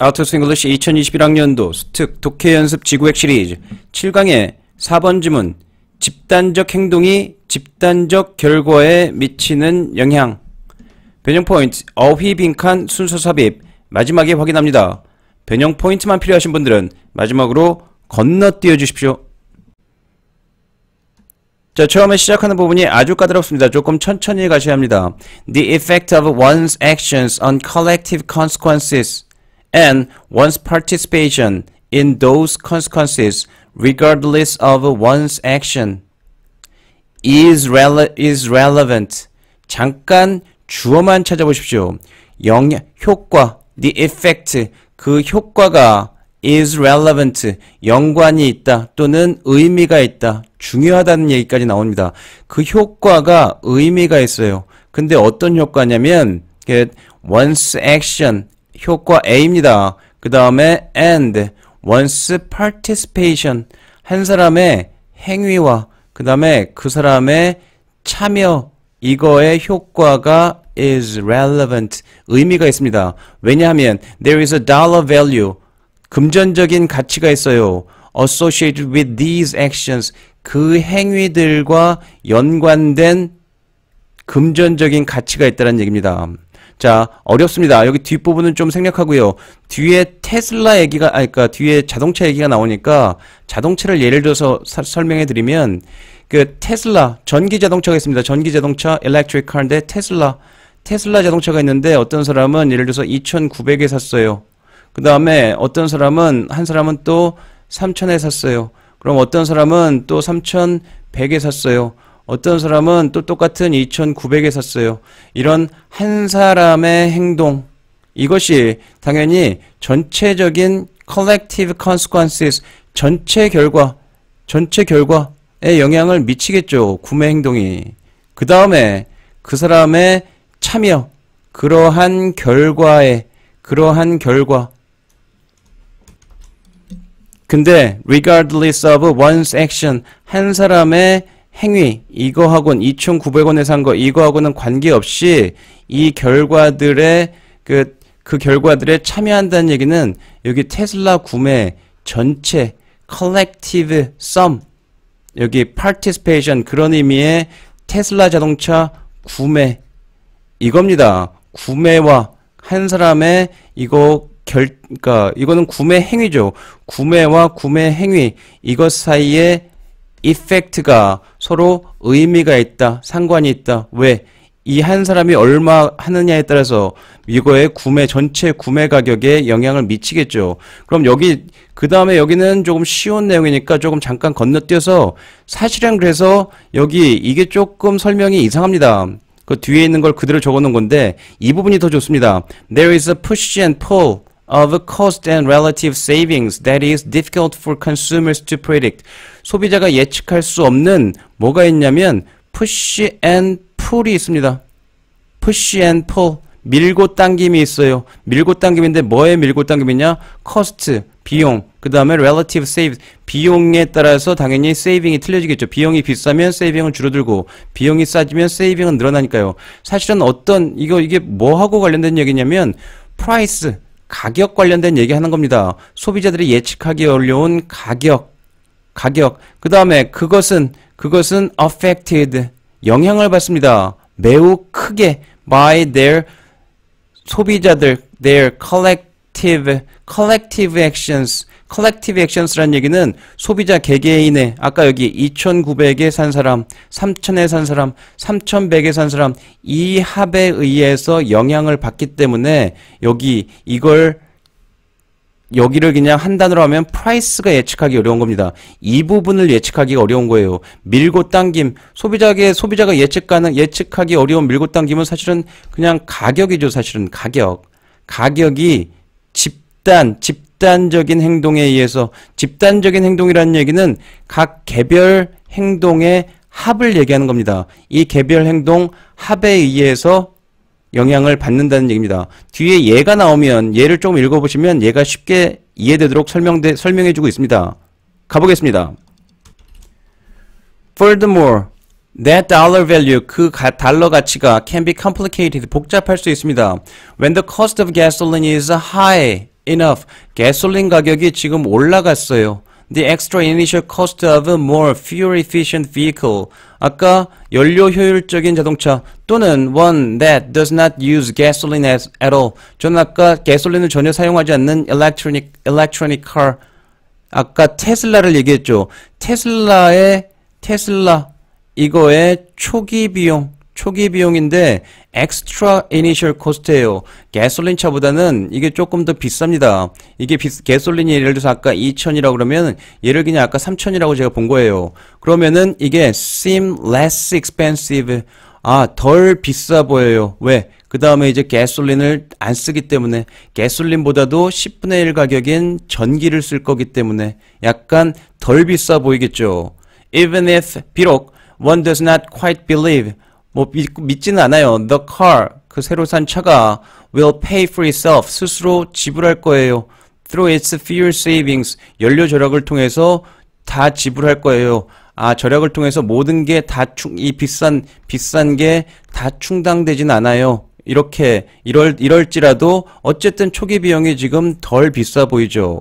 아우투스 잉글리시 2021학년도 수특 독해연습 지구액 시리즈 7강의 4번 지문 집단적 행동이 집단적 결과에 미치는 영향 변형 포인트 어휘 빈칸 순서 삽입 마지막에 확인합니다. 변형 포인트만 필요하신 분들은 마지막으로 건너뛰어 주십시오. 자, 처음에 시작하는 부분이 아주 까다롭습니다. 조금 천천히 가셔야 합니다. The effect of one's actions on collective consequences and one's participation in those consequences regardless of one's action is, rele is relevant. 잠깐 주어만 찾아보십시오. 영 효과, the effect, 그 효과가 is relevant, 연관이 있다 또는 의미가 있다, 중요하다는 얘기까지 나옵니다. 그 효과가 의미가 있어요. 근데 어떤 효과냐면 one's action 효과 A입니다. 그 다음에 and, one's participation, 한 사람의 행위와 그 다음에 그 사람의 참여 이거의 효과가 is relevant 의미가 있습니다. 왜냐하면 there is a dollar value 금전적인 가치가 있어요. associated with these actions 그 행위들과 연관된 금전적인 가치가 있다는 얘기입니다. 자, 어렵습니다. 여기 뒷부분은 좀 생략하고요. 뒤에 테슬라 얘기가, 아, 그니까 뒤에 자동차 얘기가 나오니까 자동차를 예를 들어서 사, 설명해 드리면 그 테슬라, 전기 자동차가 있습니다. 전기 자동차, electric car인데 테슬라, 테슬라 자동차가 있는데 어떤 사람은 예를 들어서 2,900에 샀어요. 그 다음에 어떤 사람은, 한 사람은 또 3,000에 샀어요. 그럼 어떤 사람은 또 3,100에 샀어요. 어떤 사람은 또 똑같은 2,900에 샀어요. 이런 한 사람의 행동 이것이 당연히 전체적인 collective consequences 전체 결과 전체 결과에 영향을 미치겠죠. 구매 행동이. 그 다음에 그 사람의 참여 그러한 결과에 그러한 결과 근데 regardless of one's action 한 사람의 행위 이거하고는 2,900원에 산거 이거하고는 관계없이 이 결과들의 그그 그 결과들에 참여한다는 얘기는 여기 테슬라 구매 전체 collective sum 여기 participation 그런 의미의 테슬라 자동차 구매 이겁니다. 구매와 한 사람의 이거 결그니까 이거는 구매 행위죠. 구매와 구매 행위 이것 사이에 이펙트가 서로 의미가 있다, 상관이 있다. 왜? 이 한 사람이 얼마 하느냐에 따라서 이거의 구매, 전체 구매 가격에 영향을 미치겠죠. 그럼 여기, 그 다음에 여기는 조금 쉬운 내용이니까 조금 잠깐 건너뛰어서 사실은 그래서 여기 이게 조금 설명이 이상합니다. 그 뒤에 있는 걸 그대로 적어 놓은 건데 이 부분이 더 좋습니다. There is a push and pull of cost and relative savings that is difficult for consumers to predict. 소비자가 예측할 수 없는 뭐가 있냐면 push and pull이 있습니다. push and pull. 밀고 당김이 있어요. 밀고 당김인데 뭐에 밀고 당김이냐? cost, 비용. 그 다음에 relative save, 비용에 따라서 당연히 세이빙이 틀려지겠죠. 비용이 비싸면 세이빙은 줄어들고, 비용이 싸지면 세이빙은 늘어나니까요. 사실은 어떤, 이거, 이게 뭐하고 관련된 얘기냐면, price, 가격 관련된 얘기하는 겁니다. 소비자들이 예측하기 어려운 가격, 가격. 그 다음에 그것은 그것은 affected 영향을 받습니다. 매우 크게 by their 소비자들 their collective collective actions 컬렉티브 액션스란 얘기는 소비자 개개인의 아까 여기 2,900에 산 사람, 3,000에 산 사람, 3,100에 산 사람 이 합에 의해서 영향을 받기 때문에 여기 이걸 여기를 그냥 한 단어로 하면 프라이스가 예측하기 어려운 겁니다. 이 부분을 예측하기가 어려운 거예요. 밀고 당김, 소비자계 소비자가 예측 가능 예측하기 어려운 밀고 당김은 사실은 그냥 가격이죠. 사실은 가격, 가격이 집단 집 집단적인 행동에 의해서 집단적인 행동이라는 얘기는 각 개별 행동의 합을 얘기하는 겁니다. 이 개별 행동 합에 의해서 영향을 받는다는 얘기입니다. 뒤에 예가 나오면 예를 조금 읽어보시면 예가 쉽게 이해되도록 설명돼, 설명해주고 있습니다. 가보겠습니다. Furthermore, That dollar value, 그 가, 달러 가치가 can be complicated, 복잡할 수 있습니다. When the cost of gasoline is high, enough. 가솔린 가격이 지금 올라갔어요. The extra initial cost of a more fuel-efficient vehicle. 아까 연료 효율적인 자동차 또는 one that does not use gasoline at all. 저는 아까 가솔린을 전혀 사용하지 않는 electronic electronic car. 아까 테슬라를 얘기했죠. 테슬라의 테슬라 이거의 초기 비용 초기 비용인데 엑스트라 이니셜 코스트예요. 가솔린 차보다는 이게 조금 더 비쌉니다. 이게 비, 가솔린이 예를 들어서 아까 2천이라고 그러면 예를 그냥 아까 3천이라고 제가 본 거예요. 그러면은 이게 seem less expensive 아, 덜 비싸 보여요. 왜? 그 다음에 이제 가솔린을 안 쓰기 때문에 가솔린보다도 10분의 1 가격인 전기를 쓸 거기 때문에 약간 덜 비싸 보이겠죠. Even if, 비록, one does not quite believe 뭐 믿, 지는 않아요. The car, 그 새로 산 차가 will pay for itself, 스스로 지불할 거예요. Through its fuel savings, 연료 절약을 통해서 다 지불할 거예요. 아, 절약을 통해서 모든 게 다 충, 이 비싼, 비싼 게 다 충당되진 않아요. 이렇게, 이럴, 이럴지라도 어쨌든 초기 비용이 지금 덜 비싸 보이죠.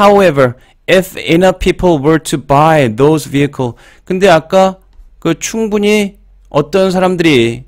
However, if enough people were to buy those vehicle. s 근데 아까 그 충분히 어떤 사람들이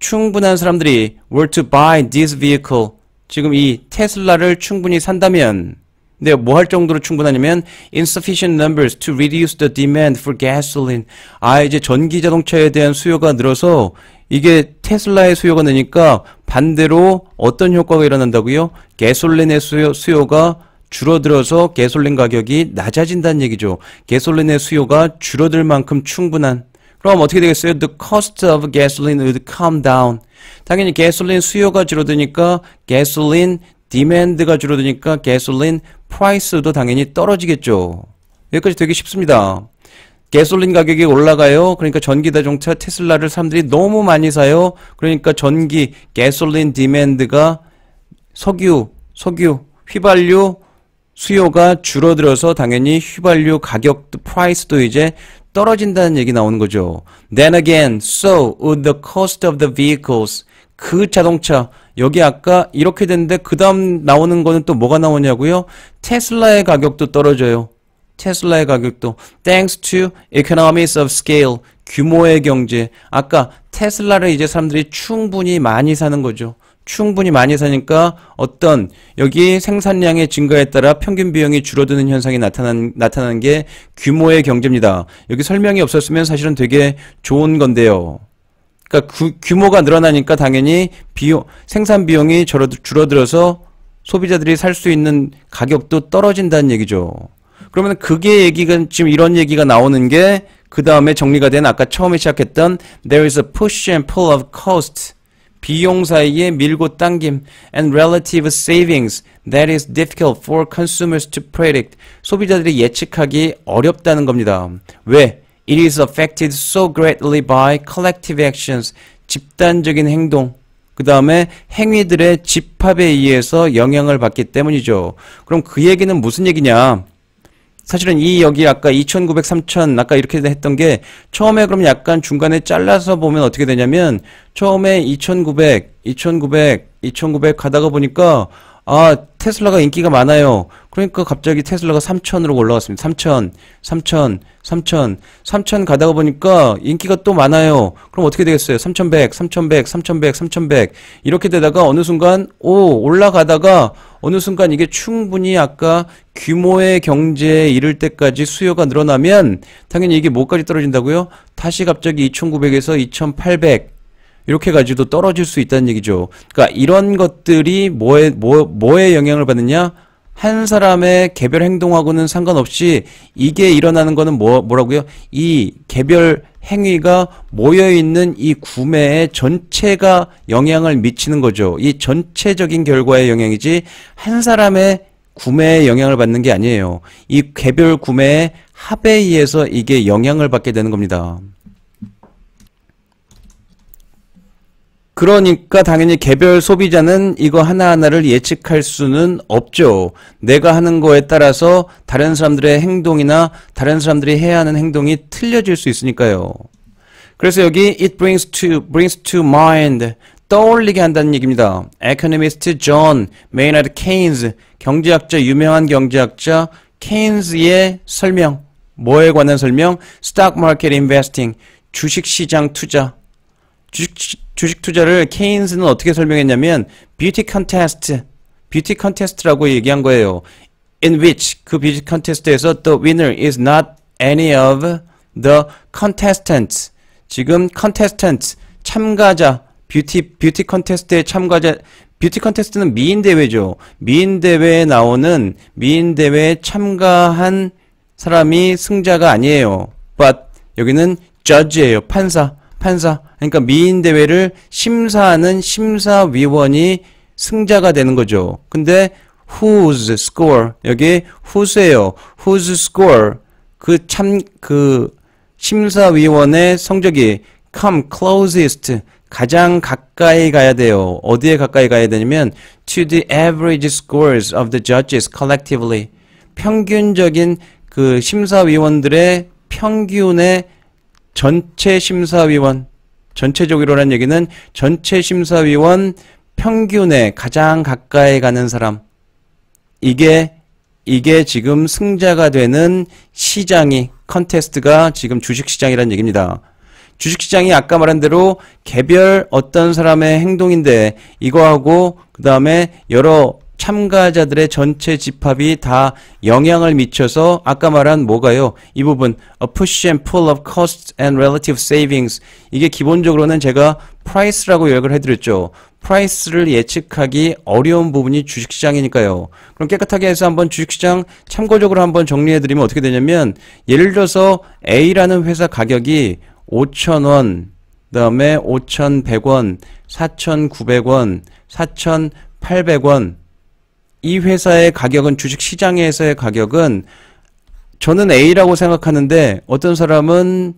충분한 사람들이 were to buy this vehicle 지금 이 테슬라를 충분히 산다면 근데 뭐 할 정도로 충분하냐면 insufficient numbers to reduce the demand for gasoline 아 이제 전기 자동차에 대한 수요가 늘어서 이게 테슬라의 수요가 느니까 반대로 어떤 효과가 일어난다고요? 게솔린의 수요, 수요가 줄어들어서 게솔린 가격이 낮아진다는 얘기죠. 게솔린의 수요가 줄어들 만큼 충분한 그럼 어떻게 되겠어요? The cost of gasoline would come down. 당연히 가솔린 수요가 줄어드니까 가솔린 demand가 줄어드니까 가솔린 price도 당연히 떨어지겠죠. 여기까지 되게 쉽습니다. 가솔린 가격이 올라가요. 그러니까 전기 자동차 테슬라를 사람들이 너무 많이 사요. 그러니까 전기 가솔린 디맨드가 석유, 석유, 휘발유 수요가 줄어들어서 당연히 휘발유 가격도 프라이스도 이제 떨어진다는 얘기 나오는 거죠. Then again, so would the cost of the vehicles. 그 자동차 여기 아까 이렇게 됐는데 그 다음 나오는 거는 또 뭐가 나오냐고요? 테슬라의 가격도 떨어져요. 테슬라의 가격도 thanks to economies of scale 규모의 경제 아까 테슬라를 이제 사람들이 충분히 많이 사는 거죠. 충분히 많이 사니까 어떤 여기 생산량의 증가에 따라 평균 비용이 줄어드는 현상이 나타난, 나타난게 규모의 경제입니다. 여기 설명이 없었으면 사실은 되게 좋은 건데요. 그러니까 그 규모가 늘어나니까 당연히 비용, 생산 비용이 줄어들어서 소비자들이 살 수 있는 가격도 떨어진다는 얘기죠. 그러면 그게 얘기가 지금 이런 얘기가 나오는 게 그 다음에 정리가 된 아까 처음에 시작했던 There is a push and pull of cost 비용 사이에 밀고 당김 and relative savings that is difficult for consumers to predict 소비자들이 예측하기 어렵다는 겁니다. 왜? It is affected so greatly by collective actions 집단적인 행동 그 다음에 행위들의 집합에 의해서 영향을 받기 때문이죠. 그럼 그 얘기는 무슨 얘기냐? 사실은 이 여기 아까 2,900, 3,000 아까 이렇게 했던 게 처음에 그럼 약간 중간에 잘라서 보면 어떻게 되냐면 처음에 2,900, 2,900, 2,900가다가 보니까 아 테슬라가 인기가 많아요. 그러니까 갑자기 테슬라가 3,000으로 올라왔습니다 3,000, 3,000, 3,000, 3,000 가다가 보니까 인기가 또 많아요. 그럼 어떻게 되겠어요? 3,100, 3,100, 3,100, 3,100 이렇게 되다가 어느 순간 오 올라가다가 어느 순간 이게 충분히 아까 규모의 경제에 이를 때까지 수요가 늘어나면 당연히 이게 뭐까지 떨어진다고요? 다시 갑자기 2,900에서 2,800 이렇게 가지고 떨어질 수 있다는 얘기죠. 그러니까 이런 것들이 뭐에 뭐 뭐에 영향을 받느냐? 한 사람의 개별 행동하고는 상관없이 이게 일어나는 거는 뭐, 뭐라고요? 이 개별 행위가 모여있는 이 구매의 전체가 영향을 미치는 거죠. 이 전체적인 결과의 영향이지 한 사람의 구매에 영향을 받는 게 아니에요. 이 개별 구매의 합에 의해서 이게 영향을 받게 되는 겁니다. 그러니까 당연히 개별 소비자는 이거 하나하나를 예측할 수는 없죠. 내가 하는 거에 따라서 다른 사람들의 행동이나 다른 사람들이 해야 하는 행동이 틀려질 수 있으니까요. 그래서 여기 it brings to brings to mind 떠올리게 한다는 얘기입니다. 에코노미스트 존 메이나드 케인즈 경제학자 유명한 경제학자 케인즈의 설명 뭐에 관한 설명 스탁 마켓 인베스팅 주식시장 투자 주식, 주식 투자를 케인스는 어떻게 설명했냐면 뷰티 컨테스트, 뷰티 컨테스트라고 얘기한 거예요. In which 그 뷰티 컨테스트에서 the winner is not any of the contestants. 지금 contestants 참가자 뷰티 뷰티 컨테스트의 참가자 뷰티 컨테스트는 미인 대회죠. 미인 대회에 나오는 미인 대회에 참가한 사람이 승자가 아니에요. But 여기는 judge예요. 판사. 판사. 그러니까 미인 대회를 심사하는 심사위원이 승자가 되는 거죠. 근데 whose score 여기 whose예요. whose score 그 참그 그 심사위원의 성적이 come closest 가장 가까이 가야 돼요. 어디에 가까이 가야 되냐면 to the average scores of the judges collectively 평균적인 그 심사위원들의 평균의 전체 심사위원 전체적으로는 얘기는 전체 심사위원 평균에 가장 가까이 가는 사람. 이게 이게 지금 승자가 되는 시장이 컨테스트가 지금 주식시장이라는 얘기입니다. 주식시장이 아까 말한 대로 개별 어떤 사람의 행동인데 이거하고 그 다음에 여러 참가자들의 전체 집합이 다 영향을 미쳐서 아까 말한 뭐가요? 이 부분 a push and pull of costs and relative savings 이게 기본적으로는 제가 price라고 요약을 해드렸죠. 프라이스를 예측하기 어려운 부분이 주식시장이니까요. 그럼 깨끗하게 해서 한번 주식시장 참고적으로 한번 정리해드리면 어떻게 되냐면 예를 들어서 A라는 회사 가격이 5천원그 다음에 5,100원, 4,900원, 4,800원, 이 회사의 가격은 주식 시장에서의 가격은 저는 A라고 생각하는데 어떤 사람은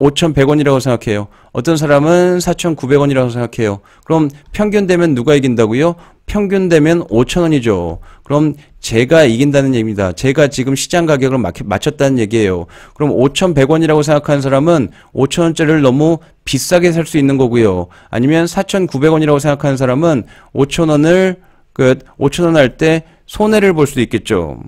5,100원이라고 생각해요. 어떤 사람은 4,900원이라고 생각해요. 그럼 평균되면 누가 이긴다고요? 평균되면 5,000원이죠. 그럼 제가 이긴다는 얘기입니다. 제가 지금 시장 가격을 맞췄다는 얘기예요. 그럼 5,100원이라고 생각하는 사람은 5,000원짜리를 너무 비싸게 살 수 있는 거고요. 아니면 4,900원이라고 생각하는 사람은 5,000원을 그 5천원 할 때 손해를 볼 수도 있겠죠.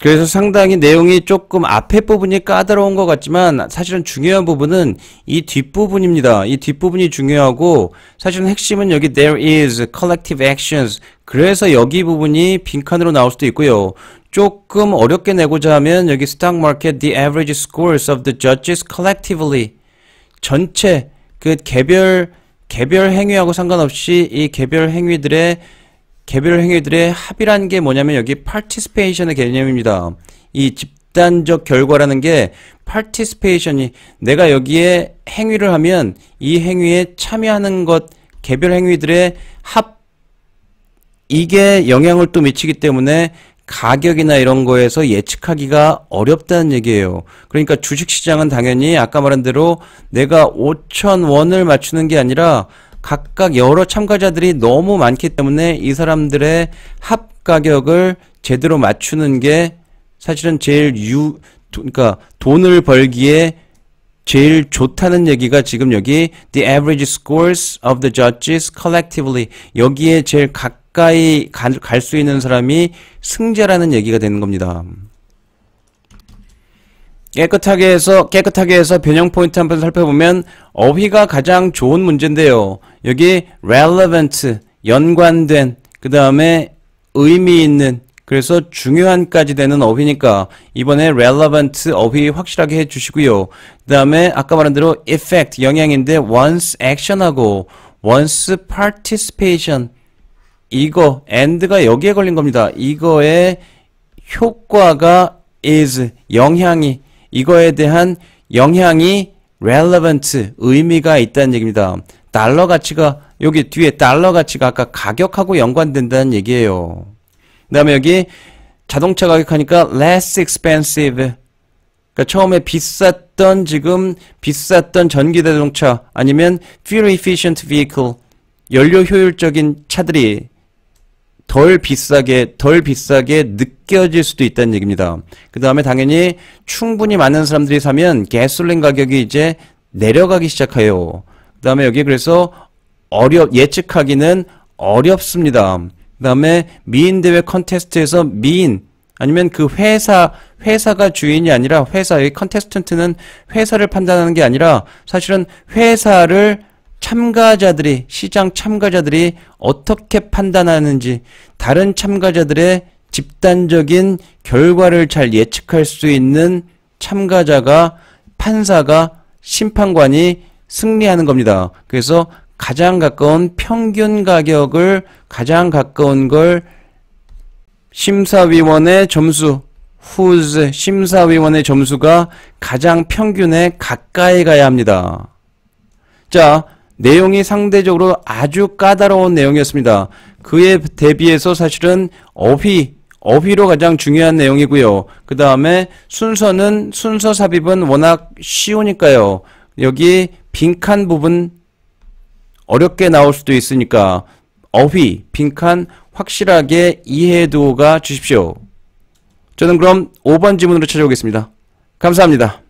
그래서 상당히 내용이 조금 앞에 부분이 까다로운 것 같지만 사실은 중요한 부분은 이 뒷부분입니다. 이 뒷부분이 중요하고 사실은 핵심은 여기 there is collective actions 그래서 여기 부분이 빈칸으로 나올 수도 있고요. 조금 어렵게 내고자 하면 여기 stock market the average scores of the judges collectively 전체 그 개별 개별 행위하고 상관없이 이 개별 행위들의 개별 행위들의 합의란 게 뭐냐면 여기 파티스페이션의 개념입니다. 이 집단적 결과라는 게 파티스페이션이 내가 여기에 행위를 하면 이 행위에 참여하는 것 개별 행위들의 합 이게 영향을 또 미치기 때문에 가격이나 이런 거에서 예측하기가 어렵다는 얘기예요. 그러니까 주식시장은 당연히 아까 말한 대로 내가 5천 원을 맞추는 게 아니라 각각 여러 참가자들이 너무 많기 때문에 이 사람들의 합 가격을 제대로 맞추는 게 사실은 제일 유 그러니까 돈을 벌기에 제일 좋다는 얘기가 지금 여기 the average scores of the judges collectively 여기에 제일 각 가까이 갈 수 있는 사람이 승자라는 얘기가 되는 겁니다. 깨끗하게 해서 깨끗하게 해서 변형 포인트 한 번 살펴보면 어휘가 가장 좋은 문제인데요. 여기 relevant 연관된 그 다음에 의미 있는 그래서 중요한까지 되는 어휘니까 이번에 relevant 어휘 확실하게 해주시고요. 그 다음에 아까 말한 대로 effect 영향인데 once action하고 once participation 이거 and가 여기에 걸린 겁니다. 이거의 효과가 is 영향이 이거에 대한 영향이 relevant 의미가 있다는 얘기입니다. 달러 가치가 여기 뒤에 달러 가치가 아까 가격하고 연관된다는 얘기예요. 그 다음에 여기 자동차 가격하니까 less expensive 그러니까 처음에 비쌌던 지금 비쌌던 전기 자동차 아니면 fuel efficient vehicle 연료 효율적인 차들이 덜 비싸게 덜 비싸게 느껴질 수도 있다는 얘기입니다. 그 다음에 당연히 충분히 많은 사람들이 사면 가솔린 가격이 이제 내려가기 시작해요. 그 다음에 여기 그래서 어려 예측하기는 어렵습니다. 그 다음에 미인 대회 컨테스트에서 미인 아니면 그 회사 회사가 주인이 아니라 회사의 컨테스턴트는 회사를 판단하는 게 아니라 사실은 회사를 참가자들이 시장 참가자들이 어떻게 판단하는지 다른 참가자들의 집단적인 결과를 잘 예측할 수 있는 참가자가 판사가 심판관이 승리하는 겁니다. 그래서 가장 가까운 평균 가격을 가장 가까운 걸 심사위원의 점수 후즈 심사위원의 점수가 가장 평균에 가까이 가야 합니다. 자, 내용이 상대적으로 아주 까다로운 내용이었습니다. 그에 대비해서 사실은 어휘, 어휘로 가장 중요한 내용이고요. 그 다음에 순서는, 순서 삽입은 워낙 쉬우니까요. 여기 빈칸 부분 어렵게 나올 수도 있으니까 어휘, 빈칸 확실하게 이해도가 주십시오. 저는 그럼 5번 지문으로 찾아오겠습니다. 감사합니다.